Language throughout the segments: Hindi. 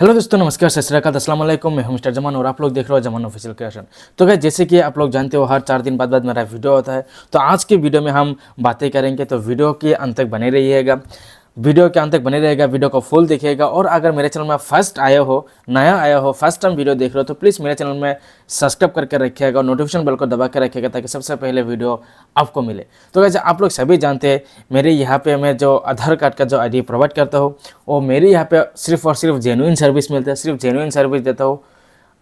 हेलो दोस्तों नमस्कार सत श्रीकाल असलम मैं हूं मिस्टर जमान और आप लोग देख रहे हो जमान ऑफिशियल क्रिएशन तो क्या जैसे कि आप लोग जानते हो हर चार दिन बाद बाद मेरा वीडियो होता है तो आज के वीडियो में हम बातें करेंगे तो वीडियो के अंत तक बने रहिएगा वीडियो के अंत तक बने रहेगा वीडियो को फुल देखिएगा और अगर मेरे चैनल में फर्स्ट आए हो नया आया हो फर्स्ट टाइम वीडियो देख रहे हो तो प्लीज़ मेरे चैनल में सब्सक्राइब करके रखिएगा और नोटिफिकेशन बेल को दबा के रखिएगा ताकि सबसे पहले वीडियो आपको मिले तो वैसे आप लोग सभी जानते हैं मेरे यहाँ पे मैं जो आधार कार्ड का जो आई प्रोवाइड करता हूँ वो मेरे यहाँ पर सिर्फ और सिर्फ जेनुइन सर्विस मिलता है सिर्फ जेनुइन सर्विस देता हूँ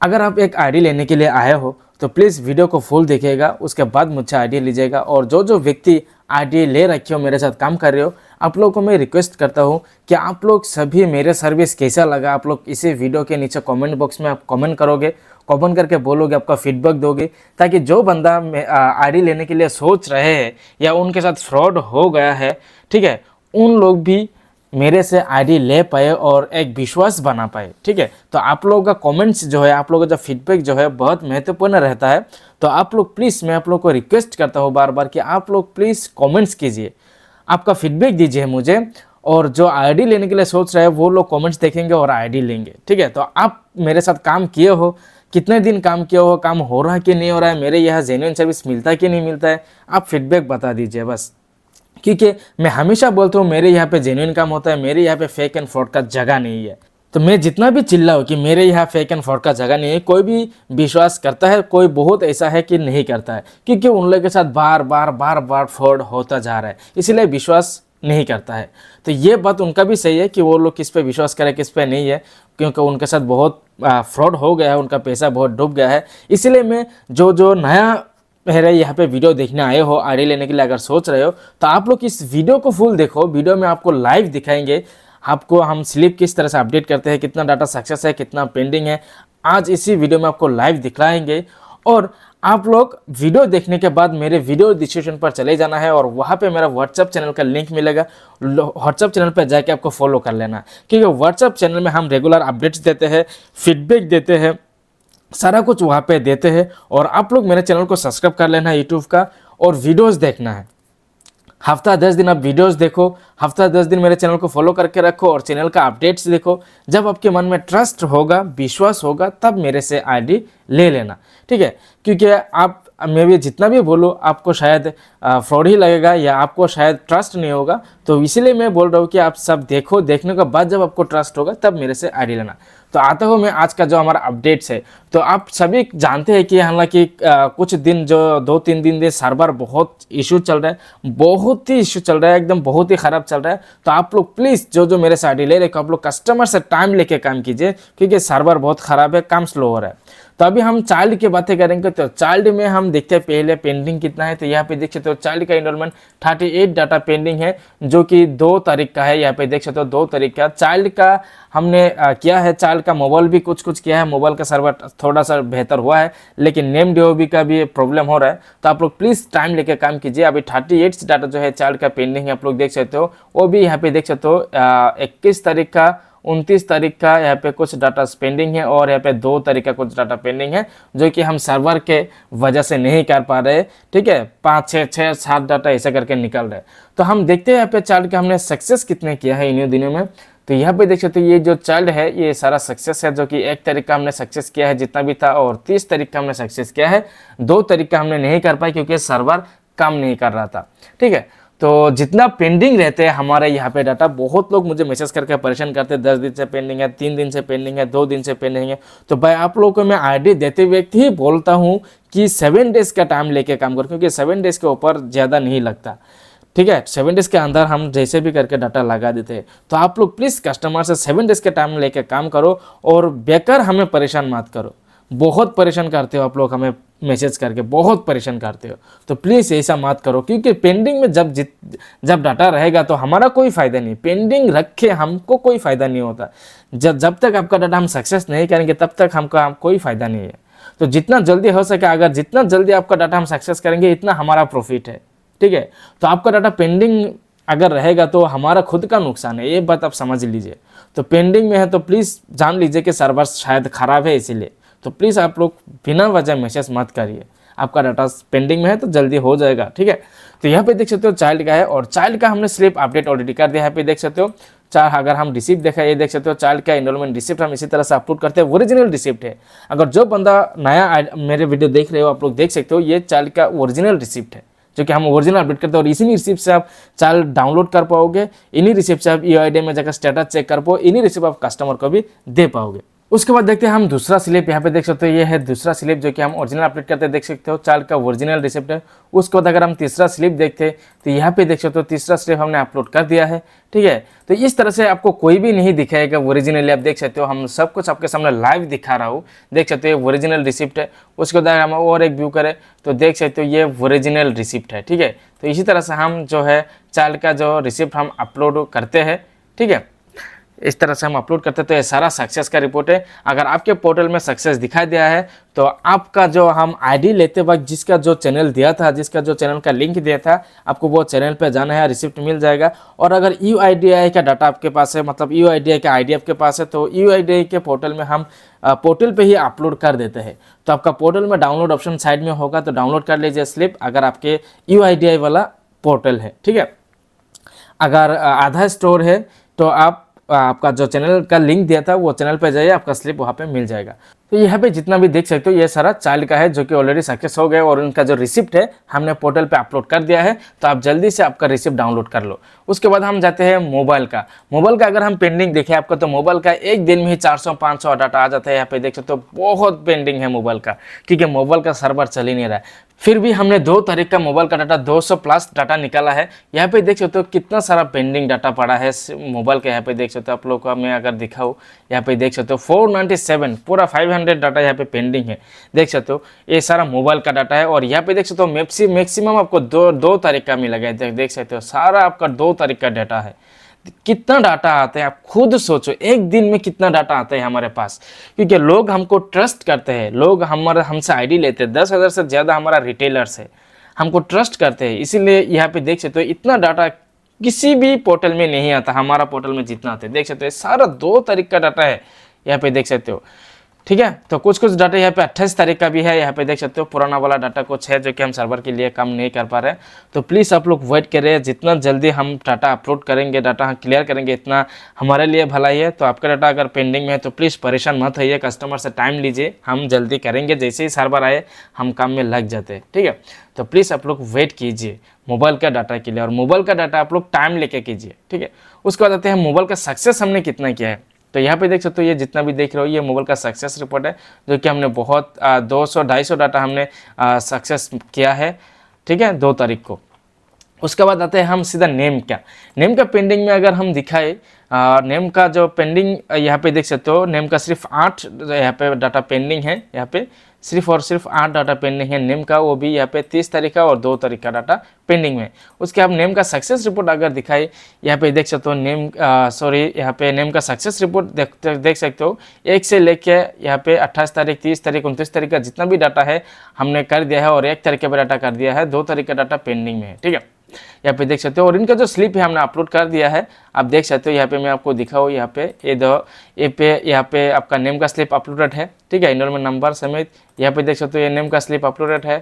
अगर आप एक आईडी लेने के लिए आए हो तो प्लीज़ वीडियो को फुल देखिएगा उसके बाद मुझसे आईडी लीजिएगा और जो जो व्यक्ति आईडी ले रखे हो मेरे साथ काम कर रहे हो आप लोग को मैं रिक्वेस्ट करता हूँ कि आप लोग सभी मेरे सर्विस कैसा लगा आप लोग इसी वीडियो के नीचे कमेंट बॉक्स में आप कमेंट करोगे कमेंट करके बोलोगे आपका फीडबैक दोगे ताकि जो बंदा आईडी लेने के लिए सोच रहे हैं या उनके साथ फ्रॉड हो गया है ठीक है उन लोग भी मेरे से आईडी ले पाए और एक विश्वास बना पाए ठीक है तो आप लोगों का कमेंट्स जो है आप लोगों का जो फीडबैक जो है बहुत महत्वपूर्ण रहता है तो आप लोग प्लीज़ मैं आप लोग को रिक्वेस्ट करता हूँ बार बार कि आप लोग प्लीज़ कमेंट्स कीजिए आपका फीडबैक दीजिए मुझे और जो आईडी लेने के लिए सोच रहे हैं वो लोग कमेंट्स देखेंगे और आईडी लेंगे ठीक है तो आप मेरे साथ काम किए हो कितने दिन काम किया हो काम हो रहा है कि नहीं हो रहा है मेरे यहाँ जेन्यून सर्विस मिलता है कि नहीं मिलता है आप फीडबैक बता दीजिए बस क्योंकि मैं हमेशा बोलता हूँ मेरे यहाँ पे जेन्यून काम होता है मेरे यहाँ पे फेक एंड फ्रॉड का जगह नहीं है तो मैं जितना भी चिल्लाऊँ कि मेरे यहाँ फेक एंड फ्रॉड का जगह नहीं है कोई भी विश्वास करता है कोई बहुत ऐसा है कि नहीं करता है क्योंकि उन लोगों के साथ बार बार बार बार फ्रॉड होता जा रहा है इसलिए विश्वास नहीं करता है तो ये बात उनका भी सही है कि वो लोग किस पे विश्वास करें किस पे नहीं है क्योंकि उनके साथ बहुत फ्रॉड हो गया है उनका पैसा बहुत डूब गया है इसीलिए मैं जो जो नया मेरे यहाँ पे वीडियो देखने आए हो आईडी लेने के लिए अगर सोच रहे हो तो आप लोग इस वीडियो को फुल देखो वीडियो में आपको लाइव दिखाएंगे आपको हम स्लिप किस तरह से अपडेट करते हैं कितना डाटा सक्सेस है कितना पेंडिंग है आज इसी वीडियो में आपको लाइव दिखलाएंगे और आप लोग वीडियो देखने के बाद मेरे वीडियो डिस्क्रिप्शन पर चले जाना है और वहाँ पे मेरा व्हाट्सअप चैनल का लिंक मिलेगा व्हाट्सअप चैनल पर जाके आपको फॉलो कर लेना क्योंकि व्हाट्सअप चैनल में हम रेगुलर अपडेट्स देते हैं फीडबैक देते हैं सारा कुछ वहाँ पे देते हैं और आप लोग मेरे चैनल को सब्सक्राइब कर लेना है यूट्यूब का और वीडियोज़ देखना है हफ्ता दस दिन आप वीडियोस देखो हफ्ता दस दिन मेरे चैनल को फॉलो करके रखो और चैनल का अपडेट्स देखो जब आपके मन में ट्रस्ट होगा विश्वास होगा तब मेरे से आईडी ले लेना ठीक है क्योंकि आप मैं भी जितना भी बोलूँ आपको शायद फ्रॉड ही लगेगा या आपको शायद ट्रस्ट नहीं होगा तो इसीलिए मैं बोल रहा हूँ कि आप सब देखो देखने के बाद जब आपको ट्रस्ट होगा तब मेरे से आई लेना तो आता हूँ मैं आज का जो हमारा अपडेट्स है तो आप सभी जानते हैं कि हालांकि कुछ दिन जो दो तीन दिन से सर्वर बहुत इशू चल रहा है बहुत ही इशू चल रहा है एकदम बहुत ही ख़राब चल रहा है तो आप लोग प्लीज़ जो जो मेरे साथ डिले रहे तो आप लोग कस्टमर से टाइम लेके काम कीजिए क्योंकि सर्वर बहुत ख़राब है काम स्लो हो रहा है तो अभी हम चाइल्ड की बातें करेंगे तो चाइल्ड में हम देखते हैं पहले पेंडिंग कितना है तो यहाँ पे देख सकते हो चाइल्ड का enrollment thirty eight data pending है जो कि दो तारीख का है यहाँ पे देख सकते हो दो तारीख का चाइल्ड का हमने आ, किया है चाइल्ड का मोबाइल भी कुछ कुछ किया है मोबाइल का सर्वर थोड़ा सा बेहतर हुआ है लेकिन नेम डी का भी प्रॉब्लम हो रहा है तो आप लोग प्लीज़ टाइम लेकर काम कीजिए अभी थर्टी एट डाटा जो है चाइल्ड का पेंडिंग है आप लोग देख सकते हो वो भी यहाँ पे देख सकते हो इक्कीस तारीख का उनतीस तारीख का यहाँ पे कुछ डाटा पेंडिंग है और यहाँ पे दो तारीख का कुछ डाटा पेंडिंग है जो कि हम सर्वर के वजह से नहीं कर पा रहे ठीक है पाँच छः छः सात डाटा ऐसे करके निकल रहे तो हम देखते हैं यहाँ पे चार्ट का हमने सक्सेस कितने किया है इन्हीं दिनों में तो यहाँ पे देख सकते ये जो चाइल्ड है ये सारा सक्सेस है जो कि एक तारीख का हमने सक्सेस किया है जितना भी था और तीस तारीख का हमने सक्सेस किया है दो तारीख का हमने नहीं कर पाए क्योंकि सर्वर काम नहीं कर रहा था ठीक है तो जितना पेंडिंग रहते हैं हमारे यहाँ पे डाटा बहुत लोग मुझे मैसेज करके परेशान करते हैं दस दिन से पेंडिंग है तीन दिन से पेंडिंग है दो दिन से पेंडिंग है तो भाई आप लोगों को मैं आईडी देते व्यक्ति ही बोलता हूँ कि सेवन डेज़ का टाइम लेके काम करो क्योंकि सेवन डेज़ के ऊपर ज़्यादा नहीं लगता ठीक है सेवन डेज़ के अंदर हम जैसे भी करके डाटा लगा देते हैं तो आप लोग प्लीज़ कस्टमर से सेवन डेज़ के टाइम लेके काम करो और बेकार हमें परेशान मत करो बहुत परेशान करते हो आप लोग हमें मैसेज करके बहुत परेशान करते हो तो प्लीज़ ऐसा मत करो क्योंकि पेंडिंग में जब जित जब डाटा रहेगा तो हमारा कोई फ़ायदा नहीं पेंडिंग रखे हमको कोई फ़ायदा नहीं होता जब जब तक आपका डाटा हम सक्सेस नहीं करेंगे तब तक हमका हम कोई फ़ायदा नहीं है तो जितना जल्दी हो सके अगर जितना जल्दी आपका डाटा हम सक्सेस करेंगे इतना हमारा प्रॉफिट है ठीक है तो आपका डाटा पेंडिंग अगर रहेगा तो हमारा खुद का नुकसान है ये बात आप समझ लीजिए तो पेंडिंग में है तो प्लीज़ जान लीजिए कि सर्वर शायद ख़राब है इसीलिए तो प्लीज़ आप लोग बिना वजह मैसेज मत करिए आपका डाटा पेंडिंग में है तो जल्दी हो जाएगा ठीक है तो यहाँ पे देख सकते हो चाइल्ड का है और चाइल्ड का हमने स्लिप अपडेट ऑलरेडी कर दिया यहाँ पे देख सकते हो चार अगर हम रिसिप्ट देखा ये देख सकते हो चाइल्ड का इनरोलमेंट रिसिप्ट हम इसी तरह से अपलोड करते हैं ओरिजिनल रिसिप्ट है अगर जो बंदा नया मेरे वीडियो देख रहे हो आप लोग देख सकते हो ये चाइल्ड का ओरिजिनल रिसिप्ट है जो कि हम ओरिजिनल अपडेट करते हैं और इसी रिसिप्ट से आप चाल डाउनलोड कर पाओगे इन्हीं रिसिप्ट से आप यू e में जाकर स्टेटस चेक कर पाओ इन्हीं रिसिप्ट आप कस्टमर को भी दे पाओगे उसके बाद देखते हैं हम दूसरा स्लिप यहाँ पे देख सकते हो ये है दूसरा स्लिप जो कि हम ओरिजिनल अपडेट करते हैं देख सकते हो चाल का ओरिजिनल रिसिप्ट है उसके बाद अगर हम तीसरा स्लिप देखते हैं तो यहाँ पे देख सकते हो तीसरा स्लिप हमने अपलोड कर दिया है ठीक है तो इस तरह से आपको कोई भी नहीं दिखाएगा ओरिजिनली आप देख सकते हो हम सब कुछ आपके सामने लाइव दिखा रहा हूँ देख सकते हो ओरिजिनल रिसिप्ट है उसके बाद हम और एक व्यू करें तो देख सकते हो ये ओरिजिनल रिसिप्ट है ठीक है तो इसी तरह से हम जो है चाल का जो रिसिप्ट हम अपलोड करते हैं ठीक है इस तरह से हम अपलोड करते तो ये सारा सक्सेस का रिपोर्ट है अगर आपके पोर्टल में सक्सेस दिखाई दिया है तो आपका जो हम आईडी लेते वक्त जिसका जो चैनल दिया था जिसका जो चैनल का लिंक दिया था आपको वो चैनल पे जाना है रिसिप्ट मिल जाएगा और अगर यू का डाटा आपके पास है मतलब यू का आई आपके पास है तो यू के पोर्टल में हम पोर्टल पे ही अपलोड कर देते हैं तो आपका पोर्टल में डाउनलोड ऑप्शन साइड में होगा तो डाउनलोड कर लीजिए स्लिप अगर आपके यू वाला पोर्टल है ठीक है अगर आधा स्टोर है तो आप आपका जो चैनल का लिंक दिया था वो चैनल पर जाइए आपका स्लिप वहाँ पे मिल जाएगा तो यहाँ पे जितना भी देख सकते हो ये सारा चाइल्ड का है जो कि ऑलरेडी सक्सेस हो गया और उनका जो रिसिप्ट है हमने पोर्टल पे अपलोड कर दिया है तो आप जल्दी से आपका रिसिप्ट डाउनलोड कर लो उसके बाद हम जाते हैं मोबाइल का मोबाइल का अगर हम पेंडिंग देखें आपका तो मोबाइल का एक दिन में ही 400 सौ डाटा आ जाता है यहाँ पे देख सकते हो बहुत पेंडिंग है मोबाइल का क्योंकि मोबाइल का सर्वर चल ही नहीं रहा है फिर भी हमने दो तारीख का मोबाइल का डाटा 200 प्लस डाटा निकाला है यहाँ पे देख सकते हो कितना सारा पेंडिंग डाटा पड़ा है मोबाइल का यहाँ पे देख सकते हो आप लोग का मैं अगर दिखाऊँ यहाँ पे देख सकते हो 497 पूरा 500 डाटा यहाँ पे पेंडिंग है देख सकते हो ये सारा मोबाइल का डाटा है और यहाँ पे देख सकते हो मैक्सी मैक्सिमम आपको दो दो तारीख का मिला गया देख सकते हो सारा आपका दो तारीख का डाटा है कितना डाटा आता है आप खुद सोचो एक दिन में कितना डाटा आता है हमारे पास क्योंकि लोग हमको ट्रस्ट करते हैं लोग हमारे हमसे आईडी लेते हैं दस हज़ार से ज़्यादा हमारा रिटेलर्स है हमको ट्रस्ट करते हैं इसीलिए यहाँ पे देख सकते हो तो इतना डाटा किसी भी पोर्टल में नहीं आता हमारा पोर्टल में जितना आता है देख सकते हो तो सारा दो तरीक का डाटा है यहाँ पे देख सकते हो ठीक है तो कुछ कुछ डाटा यहाँ पे 28 तारीख का भी है यहाँ पे देख सकते हो पुराना वाला डाटा कुछ है जो कि हम सर्वर के लिए काम नहीं कर पा रहे तो प्लीज़ आप लोग वेट करें जितना जल्दी हम डाटा अपलोड करेंगे डाटा हम क्लियर करेंगे इतना हमारे लिए भला ही है तो आपका डाटा अगर पेंडिंग में है तो प्लीज़ परेशान मत होइए कस्टमर से टाइम लीजिए हम जल्दी करेंगे जैसे ही सर्वर आए हम काम में लग जाते हैं ठीक है तो प्लीज़ आप लोग वेट कीजिए मोबाइल का डाटा के लिए और मोबाइल का डाटा आप लोग टाइम लेके कीजिए ठीक है उसके बाद आते हैं मोबाइल का सक्सेस हमने कितना किया है तो यहाँ पे देख सकते हो ये जितना भी देख रहे हो ये मोबाइल का सक्सेस रिपोर्ट है जो कि हमने बहुत दो सौ डाटा हमने सक्सेस किया है ठीक है दो तारीख को उसके बाद आते हैं हम सीधा नेम का नेम का पेंडिंग में अगर हम दिखाए नेम का जो पेंडिंग यहाँ पे देख सकते हो नेम का सिर्फ आठ यहाँ पे डाटा पेंडिंग है यहाँ पे सिर्फ और सिर्फ आठ डाटा पेंडिंग है नेम का वो भी यहाँ पे तीस तारीख का और दो तारीख का डाटा पेंडिंग में उसके आप नेम का सक्सेस रिपोर्ट अगर दिखाई यहाँ पे देख सकते हो नेम सॉरी यहाँ पे नेम का सक्सेस रिपोर्ट देख देख सकते हो एक से लेके यहाँ पे अट्ठाईस तारीख तीस तारीख उनतीस तारीख का जितना भी डाटा है हमने कर दिया है और एक तारीख का डाटा कर दिया है दो तारीख का डाटा पेंडिंग में है ठीक है यहाँ पे देख सकते हो और इनका जो स्लिप है हमने अपलोड कर दिया है आप देख सकते हो यहाँ पे मैं आपको दिखाऊँ यहाँ पे ये दो ये पे यहाँ पे आपका नेम का स्लिप अपलोडेड है ठीक है इनरोलमेंट नंबर समेत यहाँ पे देख सकते हो ये नेम का स्लिप अपलोडेड है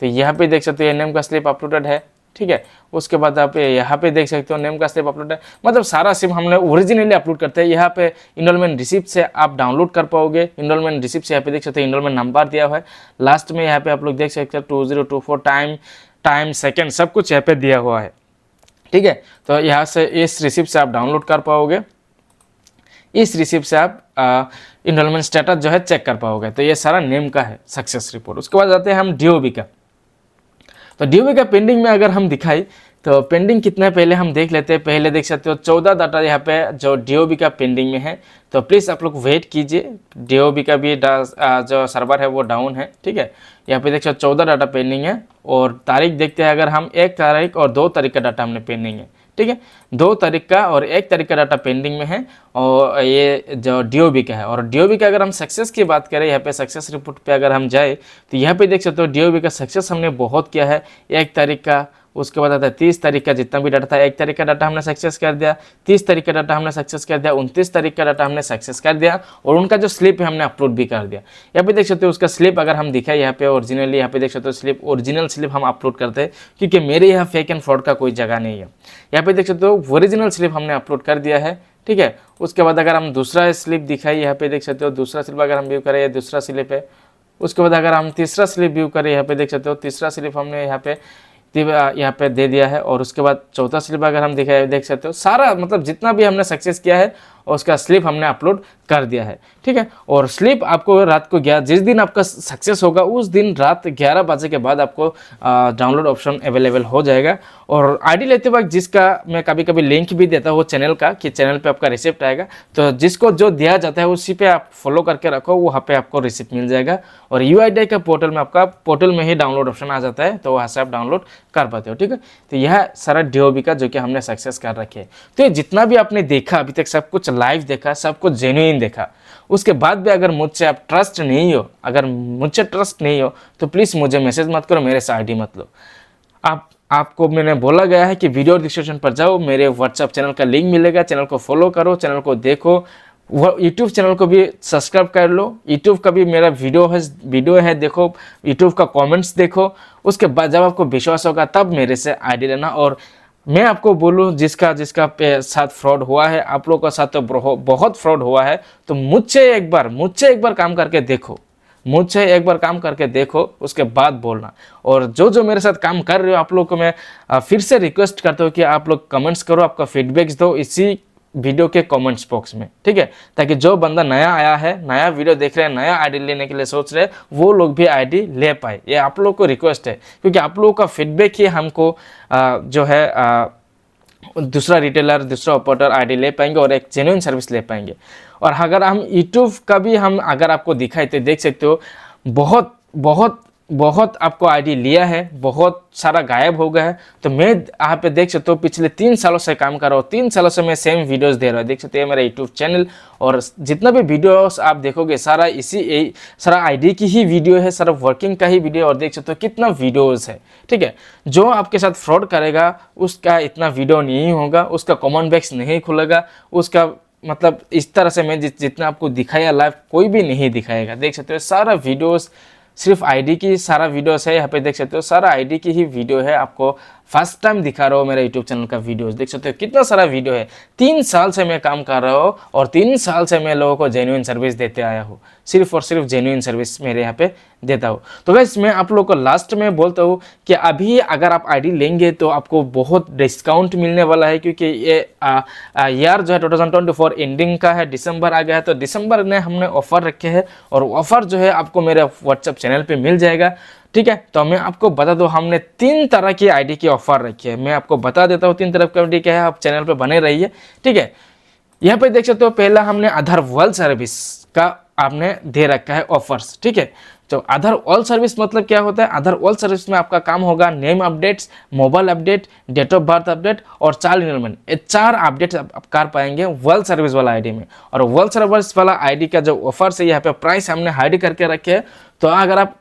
तो यहाँ पे देख सकते हो ये नेम का स्लिप अपलोडेड है ठीक है उसके बाद आप यहाँ पे देख सकते हो नेम का स्लिप अपलोड है मतलब सारा सिम हम लोग ओरिजिनली अपलोड करते हैं यहाँ पे इनरोलमेंट रिसिप्ट से आप डाउनलोड कर पाओगे इनरोलमेंट रिसिप्ट से यहाँ पे देख सकते हो इनरोलमेंट नंबर दिया हुआ है लास्ट में यहाँ पे आप लोग देख सकते हो two zero two four time time second सब कुछ यहाँ पे दिया हुआ है ठीक है तो यहाँ से इस रिसिप्ट से आप डाउनलोड कर पाओगे इस रिसिप्ट से आप इनरोलमेंट स्टेटस जो है चेक कर पाओगे तो ये सारा नेम का है सक्सेस रिपोर्ट उसके बाद आते हैं हम डी का तो डी का पेंडिंग में अगर हम दिखाई तो पेंडिंग कितना है पहले हम देख लेते हैं पहले देख सकते हो चौदह डाटा यहाँ पे जो डी का पेंडिंग में है तो प्लीज़ आप लोग वेट कीजिए डी का भी जो सर्वर है वो डाउन है ठीक है यहाँ पे देख सकते हो चौदह डाटा पेंडिंग है और तारीख देखते हैं अगर हम एक तारीख और दो तारीख का डाटा हमने पेंडिंग है ठीक है दो तारीख का और एक तारीख का डाटा पेंडिंग में है और ये जो डी का है और डी का अगर हम सक्सेस की बात करें यहाँ पे सक्सेस रिपोर्ट पे अगर हम जाए तो यहाँ पे देख सकते हो डी का सक्सेस हमने बहुत किया है एक तारीख का उसके बाद आता है तीस तारीख का जितना भी डाटा था एक तारीख का डाटा हमने सक्सेस कर दिया तीस तारीख का डाटा हमने सक्सेस कर दिया उनतीस तारीख का डाटा हमने सक्सेस कर दिया और उनका जो स्लिप है हमने अपलोड भी कर दिया यहाँ पे देख सकते हो उसका स्लिप अगर हम दिखाए यहाँ पे ओरिजिनली यहाँ पे देख सकते हो स्लिप ओरिजिनल स्लिप हम अपलोड करते हैं क्योंकि मेरे यहाँ फेक एंड फ्रॉड का कोई जगह नहीं है यहाँ पे देख सकते हो ओरिजिनल स्लिप हमने अपलोड कर दिया है ठीक है उसके बाद अगर हम दूसरा स्लिप दिखाए यहाँ पे देख सकते हो दूसरा स्लिप अगर हम व्यू करें या दूसरा स्लिप है उसके बाद अगर हम तीसरा स्लिप व्यू करें यहाँ पे देख सकते हो तीसरा स्लिप हमने यहाँ पे यहाँ पे दे दिया है और उसके बाद चौथा सिलेबा अगर हम दिखाए देख सकते हो सारा मतलब जितना भी हमने सक्सेस किया है और उसका स्लिप हमने अपलोड कर दिया है ठीक है और स्लिप आपको रात को ग्यारह जिस दिन आपका सक्सेस होगा उस दिन रात ग्यारह बजे के बाद आपको डाउनलोड ऑप्शन अवेलेबल हो जाएगा और आईडी लेते वक्त जिसका मैं कभी कभी लिंक भी देता हूँ चैनल का कि चैनल पे आपका रिसिप्ट आएगा तो जिसको जो दिया जाता है उसी पर आप फॉलो करके रखो वहाँ पे आपको रिसिप्ट मिल जाएगा और यू का पोर्टल में आपका पोर्टल में ही डाउनलोड ऑप्शन आ जाता है तो वहाँ से आप डाउनलोड कर पाते हो ठीक है तो यह सारा डी का जो कि हमने सक्सेस कर रखे है तो ये जितना भी आपने देखा अभी तक सब कुछ लाइव देखा सब कुछ जेन्यून देखा उसके बाद भी अगर मुझसे आप ट्रस्ट नहीं हो अगर मुझसे ट्रस्ट नहीं हो तो प्लीज़ मुझे मैसेज मत करो मेरे से आई मत लो आप आपको मैंने बोला गया है कि वीडियो डिस्क्रिप्शन पर जाओ मेरे व्हाट्सअप चैनल का लिंक मिलेगा चैनल को फॉलो करो चैनल को देखो वो यूट्यूब चैनल को भी सब्सक्राइब कर लो यूट्यूब का भी मेरा वीडियो है वीडियो है देखो यूट्यूब का कमेंट्स देखो उसके बाद जब आपको विश्वास होगा तब मेरे से आईडी लेना और मैं आपको बोलूँ जिसका जिसका साथ फ्रॉड हुआ है आप लोग का साथ तो बहुत फ्रॉड हुआ है तो मुझसे एक बार मुझसे एक बार काम करके देखो मुझसे एक बार काम करके देखो उसके बाद बोलना और जो जो मेरे साथ काम कर रहे हो आप लोग को मैं फिर से रिक्वेस्ट करता हूँ कि आप लोग कमेंट्स करो आपका फीडबैक्स दो इसी वीडियो के कमेंट्स बॉक्स में ठीक है ताकि जो बंदा नया आया है नया वीडियो देख रहे हैं नया आईडी लेने के लिए सोच रहे हैं वो लोग भी आईडी ले पाए ये आप लोग को रिक्वेस्ट है क्योंकि आप लोगों का फीडबैक ही हमको आ, जो है आ, दूसरा रिटेलर दूसरा ऑपरेटर आईडी ले पाएंगे और एक जेन्यून सर्विस ले पाएंगे और अगर हम यूट्यूब का भी हम अगर आपको दिखाए तो देख सकते हो बहुत बहुत बहुत आपको आईडी लिया है बहुत सारा गायब हो गया है तो मैं यहाँ पे देख सकते हो पिछले तीन सालों से काम कर रहा हूँ तीन सालों से मैं सेम वीडियोस दे रहा हूँ देख सकते हैं मेरा यूट्यूब चैनल और जितना भी वीडियोस आप देखोगे सारा इसी सारा आईडी की ही वीडियो है सारा वर्किंग का ही वीडियो और देख सकते हो कितना वीडियोज़ है ठीक है जो आपके साथ फ्रॉड करेगा उसका इतना वीडियो नहीं होगा उसका कॉमन बैक्स नहीं खुलेगा उसका मतलब इस तरह से मैं जितना आपको दिखाया लाइव कोई भी नहीं दिखाएगा देख सकते हो सारा वीडियोज़ सिर्फ आईडी की सारा वीडियोस है यहाँ पे देख सकते हो सारा आईडी की ही वीडियो है आपको फर्स्ट टाइम दिखा रहा हूँ मेरा यूट्यूब चैनल का वीडियोस देख सकते हो कितना सारा वीडियो है तीन साल से मैं काम कर रहा हूँ और तीन साल से मैं लोगों को जेन्यून सर्विस देते आया हूँ सिर्फ और सिर्फ जेन्यून सर्विस मेरे यहाँ पे देता हूँ तो वैसे मैं आप लोग को लास्ट में बोलता हूँ कि अभी अगर आप आई लेंगे तो आपको बहुत डिस्काउंट मिलने वाला है क्योंकि ये ईयर जो है टू एंडिंग का है दिसंबर आ गया है तो दिसंबर में हमने ऑफर रखे है और ऑफर जो है आपको मेरे व्हाट्सएप चैनल पे मिल जाएगा ठीक है तो मैं आपको बता दूँ हमने तीन तरह की आईडी की ऑफर रखी है मैं आपको बता देता हूँ तीन तरह की आईडी क्या है आप चैनल पे बने रहिए ठीक है यहाँ पे देख सकते हो पहला हमने आधार वर्ल्ड सर्विस का आपने दे रखा है ऑफर्स ठीक है तो आधार ऑल सर्विस मतलब क्या होता है आधार ऑल सर्विस में आपका काम होगा name updates mobile update date of birth update और चाइल्ड इनमेंट ये चार अपडेट्स आप, कर पाएंगे वर्ल्ड सर्विस वाला आईडी में और वर्ल्ड सर्विस वाला आईडी का जो ऑफर्स है यहाँ पे प्राइस हमने हाइड करके रखे हैं तो अगर आप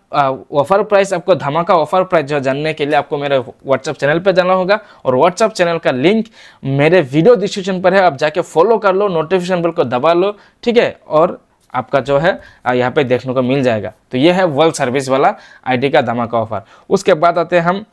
ऑफर प्राइस आपको धमाका ऑफर प्राइस जो जानने के लिए आपको मेरे व्हाट्सअप चैनल पर जाना होगा और व्हाट्सअप चैनल का लिंक मेरे वीडियो डिस्क्रिप्शन पर है आप जाके फॉलो कर लो नोटिफिकेशन बिल को दबा लो ठीक है और आपका जो है यहाँ पे देखने को मिल जाएगा तो ये है वर्ल्ड सर्विस वाला आईडी का धमाका ऑफर उसके बाद आते हैं हम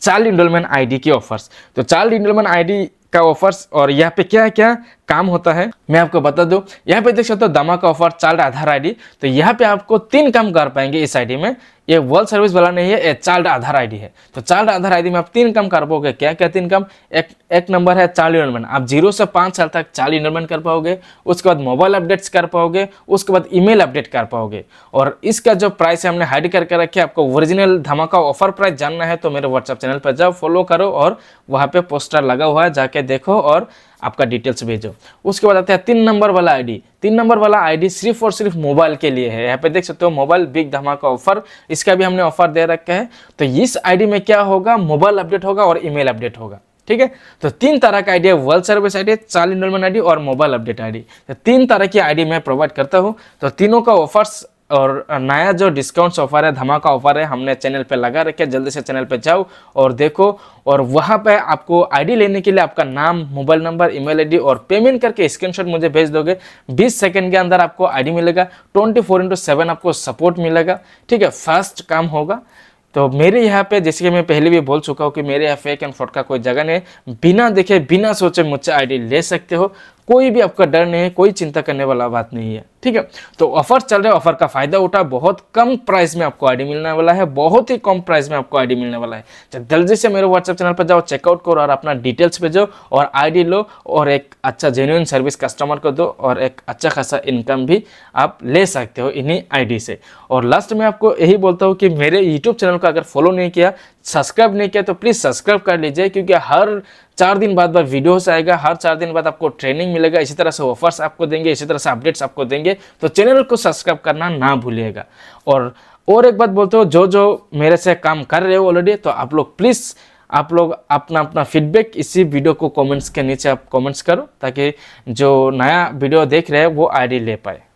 चाइल्ड इंडोलमेंट आईडी की ऑफर्स तो चाइल्ड इंडोलमेंट आईडी का ऑफर्स और यहाँ पे क्या क्या काम होता है मैं आपको बता दूं यहाँ पे देख सकते हो दमा का ऑफर चाल आधार आईडी तो यहाँ पे आपको तीन काम कर पाएंगे इस आईडी में ये वर्ल्ड सर्विस वाला नहीं है ये चाइल्ड आधार आईडी है तो चाइल्ड आधार आईडी में आप तीन काम कर पाओगे क्या क्या तीन काम एक एक नंबर है चाइल्ड इनरोलमेंट आप जीरो से पाँच साल तक चाइल्ड इनमेंट कर पाओगे उसके बाद मोबाइल अपडेट्स कर पाओगे उसके बाद ईमेल अपडेट कर पाओगे और इसका जो प्राइस है हमने हाइड करके रखे आपको ओरिजिनल धमाका ऑफर प्राइस जानना है तो मेरे व्हाट्सअप चैनल पर जाओ फॉलो करो और वहाँ पर पोस्टर लगा हुआ है जाके देखो और आपका डिटेल्स भेजो उसके बाद आते हैं तीन नंबर वाला आईडी तीन नंबर वाला आईडी सिर्फ और सिर्फ मोबाइल के लिए है यहाँ पे देख सकते हो मोबाइल बिग धमाका ऑफर इसका भी हमने ऑफर दे रखा है तो इस आईडी में क्या होगा मोबाइल अपडेट होगा और ईमेल अपडेट होगा ठीक है तो तीन तरह का आईडी है world service ID child enrolment ID और मोबाइल अपडेट आईडी तो तीन तरह की आईडी मैं प्रोवाइड करता हूँ तो तीनों का ऑफर्स और नया जो डिस्काउंट्स ऑफर है धमाका ऑफर है हमने चैनल पे लगा रखे जल्दी से चैनल पे जाओ और देखो और वहाँ पे आपको आईडी लेने के लिए आपका नाम मोबाइल नंबर ईमेल आईडी और पेमेंट करके स्क्रीनशॉट मुझे भेज दोगे 20 सेकंड के अंदर आपको आईडी मिलेगा 24 फोर इंटू सेवन आपको सपोर्ट मिलेगा ठीक है फास्ट काम होगा तो मेरे यहाँ पे जैसे कि मैं पहले भी बोल चुका हूँ कि मेरे यहाँ फेक एंड फ्रॉड का कोई जगह नहीं बिना देखे बिना सोचे मुझसे आईडी ले सकते हो कोई भी आपका डर नहीं है कोई चिंता करने वाला बात नहीं है ठीक है तो ऑफर चल रहे ऑफर का फायदा उठा बहुत कम प्राइस में आपको आईडी मिलने वाला है बहुत ही कम प्राइस में आपको आईडी मिलने वाला है तो जल्दी से मेरे व्हाट्सएप चैनल पर जाओ चेकआउट करो और अपना डिटेल्स भेजो और आई लो और एक अच्छा जेन्यून सर्विस कस्टमर को दो और एक अच्छा खासा इनकम भी आप ले सकते हो इन्हीं आई से और लास्ट में आपको यही बोलता हूँ कि मेरे यूट्यूब चैनल को अगर फॉलो नहीं किया सब्सक्राइब नहीं किया तो प्लीज़ सब्सक्राइब कर लीजिए क्योंकि हर चार दिन बाद बाद वीडियोस आएगा हर चार दिन बाद आपको ट्रेनिंग मिलेगा इसी तरह से ऑफर्स आपको देंगे इसी तरह से अपडेट्स आपको देंगे तो चैनल को सब्सक्राइब करना ना भूलिएगा और और एक बात बोलते हो जो जो मेरे से काम कर रहे हो ऑलरेडी तो आप लोग प्लीज़ आप लोग अपना अपना फीडबैक इसी वीडियो को कमेंट्स के नीचे आप कमेंट्स करो ताकि जो नया वीडियो देख रहे हैं वो आईडी ले पाए